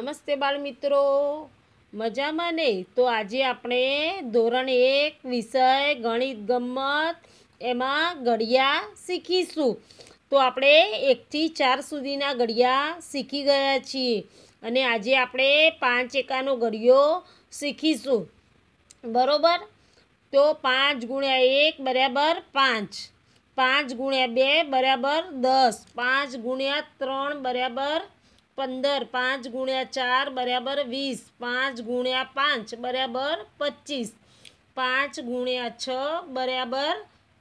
નમસ્તે બાળ મિત્રો મજામાં ને તો આજે આપણે ધોરણ એક વિષય ગણિત ગમત એમાં ઘડિયા શીખીશું તો આપણે એકથી ચાર સુધીના ઘડિયા શીખી ગયા છીએ અને આજે આપણે પાંચ એકાનો ઘડિયો શીખીશું બરાબર તો પાંચ ગુણ્યા એક બરાબર પાંચ પાંચ ગુણ્યા બે બરાબર દસ પાંચ ગુણ્યા ત્રણ બરાબર પંદર પાંચ ગુણ્યા ચાર બરાબર વીસ પાંચ ગુણ્યા પાંચ બરાબર પચીસ પાંચ ગુણ્યા છ બરાબર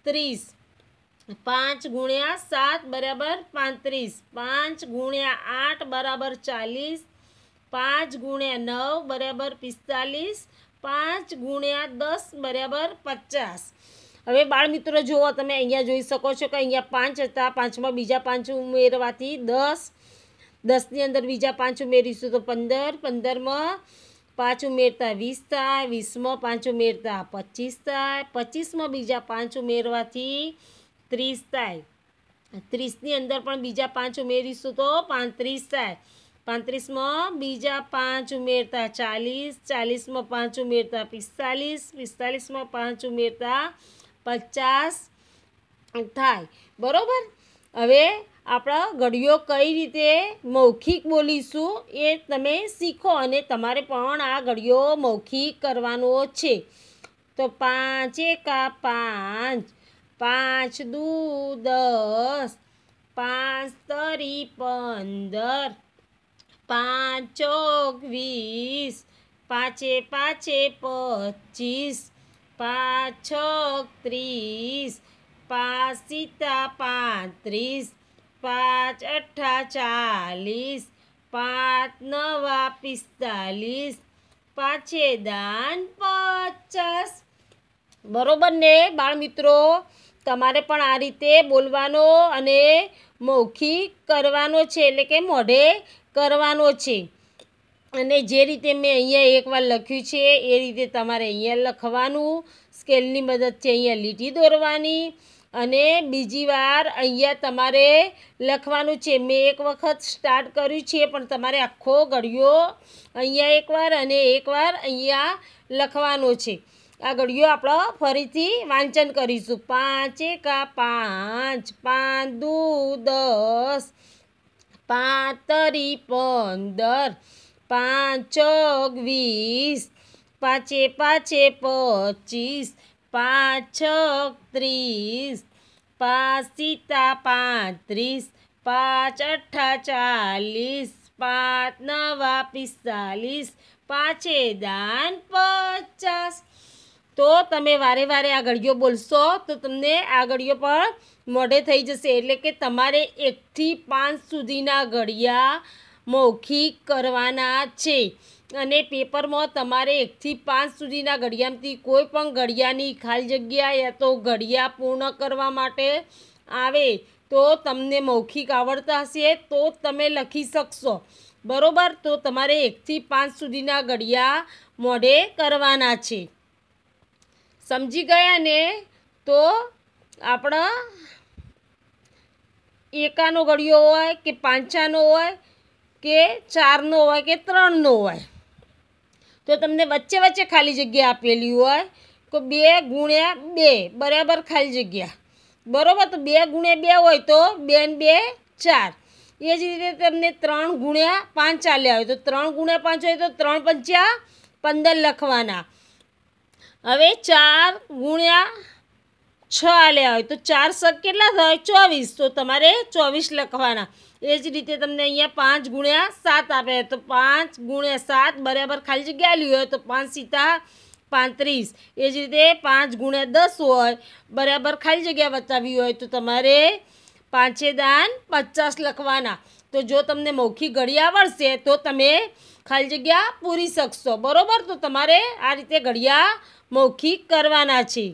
ત્રીસ પાંચ ગુણ્યા સાત બરાબર પાંત્રીસ પાંચ ગુણ્યા આઠ બરાબર ચાલીસ પાંચ ગુણ્યા નવ બરાબર પિસ્તાલીસ પાંચ ગુણ્યા દસ બરાબર પચાસ હવે બાળ મિત્રો જુઓ તમે અહીંયા જોઈ શકો છો કે અહીંયા પાંચ હતા પાંચમાં બીજા પાંચ ઉમેરવાથી દસ દસની અંદર બીજા પાંચ ઉમેરીશું તો પંદર પંદરમાં પાંચ ઉમેરતા વીસ થાય વીસમાં પાંચ ઉમેરતા પચીસ થાય પચીસમાં બીજા પાંચ ઉમેરવાથી ત્રીસ થાય ત્રીસની અંદર પણ બીજા પાંચ ઉમેરીશું તો પાંત્રીસ થાય પાંત્રીસમાં બીજા પાંચ ઉમેરતા ચાલીસ ચાલીસમાં પાંચ ઉમેરતા પિસ્તાલીસ પિસ્તાલીસમાં પાંચ ઉમેરતા પચાસ થાય બરાબર હવે આપણા ઘડીઓ કઈ રીતે મૌખિક બોલીશું એ તમે શીખો અને તમારે પણ આ ઘડીઓ મૌખિક કરવાનો છે તો પાંચ એકા પાંચ પાંચ દુ દસ પાંચ તરી પંદર પાંચ ચોક વીસ પાંચે પાંચે પચીસ પાંચ છ ત્રીસ પાંચ સીતા પાંત્રીસ પાંચ અઠ્ઠા ચાલીસ પાંચ નવા પિસ્તાલીસ પાંચે દાન પચાસ બરોબર ને બાળ મિત્રો તમારે પણ આ રીતે બોલવાનો અને મૌખિક કરવાનો છે એટલે કે મોઢે કરવાનો છે અને જે રીતે મેં અહીંયા એકવાર લખ્યું છે એ રીતે તમારે અહીંયા લખવાનું સ્કેલની મદદથી અહીંયા લીટી દોરવાની અને બીજી વાર અહીંયા તમારે લખવાનું છે મેં એક વખત સ્ટાર્ટ કર્યું છે પણ તમારે આખો ઘડિયો અહીંયા એકવાર અને એકવાર અહીંયા લખવાનો છે આ ઘડીઓ આપણો ફરીથી વાંચન કરીશું પાંચ એકા પાંચ પાંચ દુ દસ પાંતરી પંદર પાંચ વીસ પાંચે પાંચે પચીસ પાંચક ત્રીસ પાસીતા પાંત્રીસ પાંચ અઠ્ઠા ચાલીસ પાંચ નવા પિસ્તાલીસ પાંચે દાન પચાસ તો તમે વારે વારે આ ઘડીઓ બોલશો તો તમને આ ઘડીઓ પણ મોઢે થઈ જશે એટલે કે તમારે એકથી પાંચ સુધીના ઘડિયા મૌખિક કરવાના છે અને પેપરમાં તમારે એકથી પાંચ સુધીના ઘડિયામાંથી કોઈ પણ ઘડિયાની ખાલી જગ્યા યા તો ઘડિયા પૂર્ણ કરવા માટે આવે તો તમને મૌખિક આવડતા હશે તો તમે લખી શકશો બરોબર તો તમારે એકથી પાંચ સુધીના ઘડિયા મોઢે કરવાના છે સમજી ગયા ને તો આપણા એકાનો ઘડિયો હોય કે પાંચાનો હોય કે ચારનો હોય કે ત્રણનો હોય તો તમને વચ્ચે વચ્ચે ખાલી જગ્યા આપેલી હોય કે બે ગુણ્યા બે બરાબર ખાલી જગ્યા બરાબર તો બે ગુણ્યા બે હોય તો બે ને બે ચાર એ જ રીતે તમને ત્રણ ગુણ્યા પાંચ ચાલ્યા હોય તો ત્રણ ગુણ્યા પાંચ હોય તો ત્રણ પંચ્યા પંદર લખવાના હવે ચાર ગુણ્યા છ આલ્યા હોય તો ચાર શક કેટલા થાય ચોવીસ તો તમારે ચોવીસ લખવાના એ જ રીતે તમને અહીંયા પાંચ ગુણ્યા સાત આપે તો પાંચ ગુણ્યા સાત બરાબર ખાલી જગ્યા લ્યું હોય તો પાંચ સીતા પાંત્રીસ એ જ રીતે પાંચ ગુણ્યા દસ હોય બરાબર ખાલી જગ્યા બતાવી હોય તો તમારે પાંચે દાન પચાસ લખવાના તો જો તમને મૌખિક ઘડી આવડશે તો તમે ખાલી જગ્યા પૂરી શકશો બરાબર તો તમારે આ રીતે ઘડિયા મૌખિક કરવાના છે